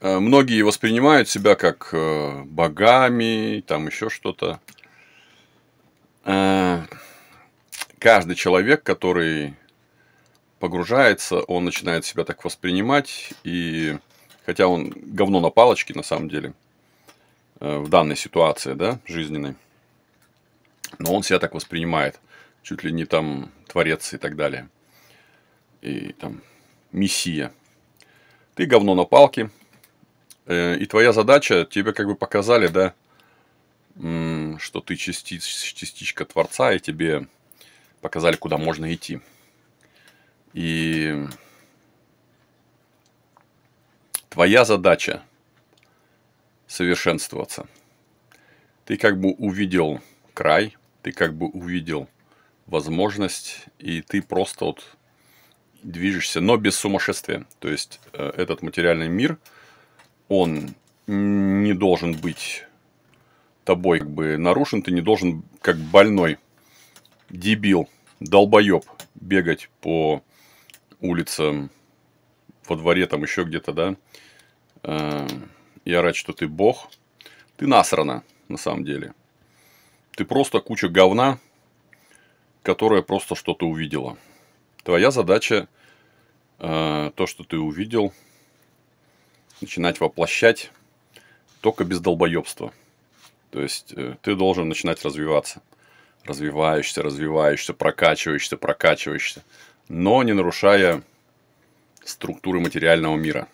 Э, многие воспринимают себя как э, богами, там еще что-то. Э, каждый человек, который погружается, он начинает себя так воспринимать, и хотя он говно на палочке на самом деле в данной ситуации, да, жизненной, но он себя так воспринимает, чуть ли не там творец и так далее, и там мессия. Ты говно на палке – Э, и твоя задача, тебе как бы показали, да, что ты частиц, частичка Творца, и тебе показали, куда можно идти. И твоя задача совершенствоваться. Ты как бы увидел край, ты как бы увидел возможность, и ты просто вот движешься, но без сумасшествия. То есть э, этот материальный мир – он не должен быть тобой как бы нарушен, ты не должен как больной, дебил, долбоеб бегать по улицам, во дворе там еще где-то, да, э, и орать, что ты бог. Ты насрана, на самом деле. Ты просто куча говна, которая просто что-то увидела. Твоя задача э, то, что ты увидел – начинать воплощать только без долбоебства. То есть э, ты должен начинать развиваться. Развиваешься, развиваешься, прокачиваешься, прокачиваешься, но не нарушая структуры материального мира.